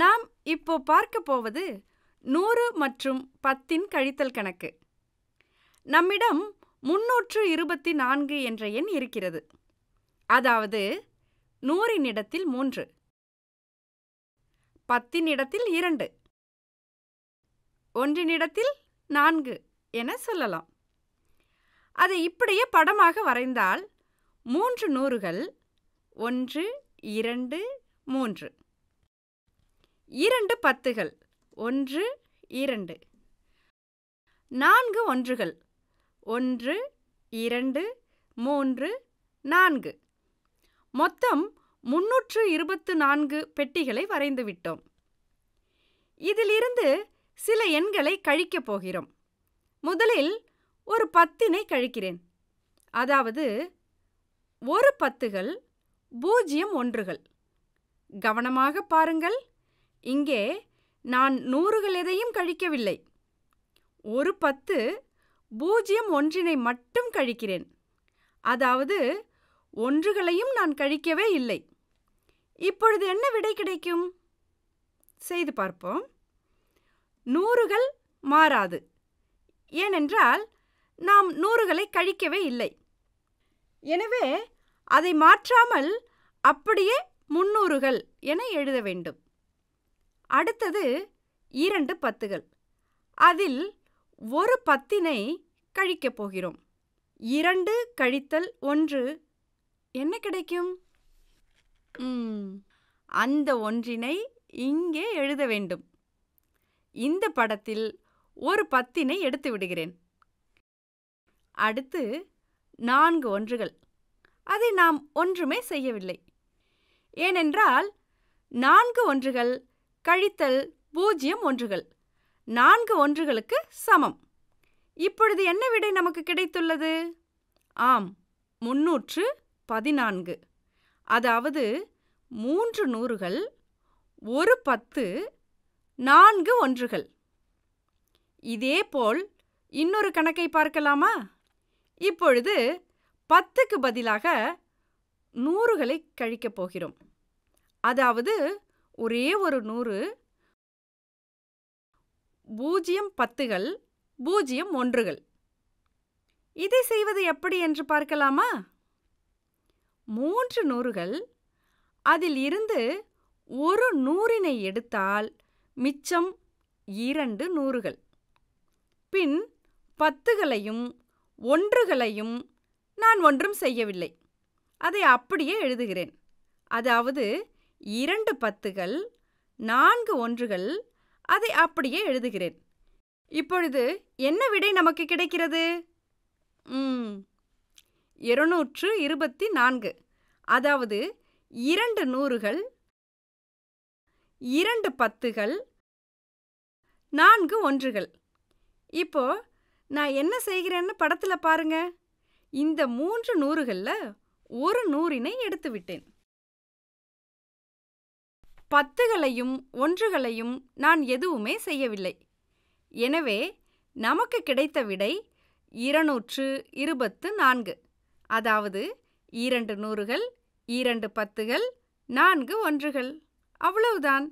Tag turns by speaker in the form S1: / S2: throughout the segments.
S1: நாம் இப்போ பார்க்க போவது நூறு மற்றும் பத்தின் கழித்தல் கணக்கு நம்மிடம் முன்னூற்று இருபத்தி நான்கு என்ற எண் இருக்கிறது அதாவது நூறின் இடத்தில் மூன்று பத்தின் இடத்தில் இரண்டு ஒன்றினிடத்தில் நான்கு என சொல்லலாம் அதை இப்படியே படமாக வரைந்தால் மூன்று நூறுகள் ஒன்று இரண்டு மூன்று இரண்டு பத்துகள் ஒன்று இரண்டு நான்கு ஒன்றுகள் ஒன்று இரண்டு மூன்று நான்கு மொத்தம் முன்னூற்று இருபத்து நான்கு பெட்டிகளை வரைந்துவிட்டோம் இதிலிருந்து சில எண்களை கழிக்கப் போகிறோம் முதலில் ஒரு பத்தினை கழிக்கிறேன் அதாவது ஒரு பத்துகள் பூஜ்ஜியம் ஒன்றுகள் கவனமாக பாருங்கள் இங்கே நான் நூறுகள் எதையும் கழிக்கவில்லை ஒரு பத்து பூஜ்ஜியம் ஒன்றினை மட்டும் கழிக்கிறேன் அதாவது ஒன்றுகளையும் நான் கழிக்கவே இல்லை இப்பொழுது என்ன விடை கிடைக்கும் செய்து பார்ப்போம் நூறுகள் மாறாது ஏனென்றால் நாம் நூறுகளை கழிக்கவே இல்லை எனவே அதை மாற்றாமல் அப்படியே முன்னூறுகள் என எழுத வேண்டும் அடுத்தது இரண்டு பத்துகள் அதில் ஒரு பத்தினை கழிக்கப் போகிறோம் இரண்டு கழித்தல் ஒன்று என்ன கிடைக்கும் அந்த ஒன்றினை இங்கே எழுத வேண்டும் இந்த படத்தில் ஒரு பத்தினை எடுத்து விடுகிறேன் அடுத்து நான்கு ஒன்றுகள் அதை நாம் ஒன்றுமே செய்யவில்லை ஏனென்றால் நான்கு ஒன்றுகள் கழித்தல் பூஜ்ஜியம் ஒன்றுகள் நான்கு ஒன்றுகளுக்கு சமம் இப்பொழுது என்ன விடை நமக்கு கிடைத்துள்ளது ஆம் முன்னூற்று பதினான்கு அதாவது மூன்று நூறுகள் ஒரு பத்து நான்கு ஒன்றுகள் இதேபோல் இன்னொரு கணக்கை பார்க்கலாமா இப்பொழுது பத்துக்கு பதிலாக நூறுகளை கழிக்கப் போகிறோம் அதாவது ஒரே ஒரு நூறு பூஜ்ஜியம் பத்துகள் பூஜ்ஜியம் ஒன்றுகள் இதை செய்வது எப்படி என்று பார்க்கலாமா மூன்று நூறுகள் அதில் இருந்து ஒரு நூறினை எடுத்தால் மிச்சம் இரண்டு நூறுகள் பின் பத்துகளையும் ஒன்றுகளையும் நான் ஒன்றும் செய்யவில்லை அதை அப்படியே எழுதுகிறேன் அதாவது இரண்டு பத்துகள் நான்கு ஒன்றுகள் அதை அப்படியே எழுதுகிறேன் இப்பொழுது என்ன விடை நமக்கு கிடைக்கிறது இருநூற்று இருபத்தி நான்கு அதாவது இரண்டு நூறுகள் இரண்டு பத்துகள் நான்கு ஒன்றுகள் இப்போ நான் என்ன செய்கிறேன்னு படத்தில் பாருங்க இந்த மூன்று நூறுகளில் ஒரு நூறினை எடுத்து விட்டேன் பத்துகளையும் ஒன்றுகளையும் நான் எதுவுமே செய்யவில்லை எனவே நமக்கு கிடைத்த விடை இருநூற்று இருபத்து நான்கு அதாவது இரண்டு நூறுகள் இரண்டு பத்துகள் நான்கு ஒன்றுகள் அவ்வளவுதான்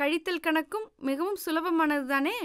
S1: கழித்தல் கணக்கும் மிகவும் சுலபமானது தானே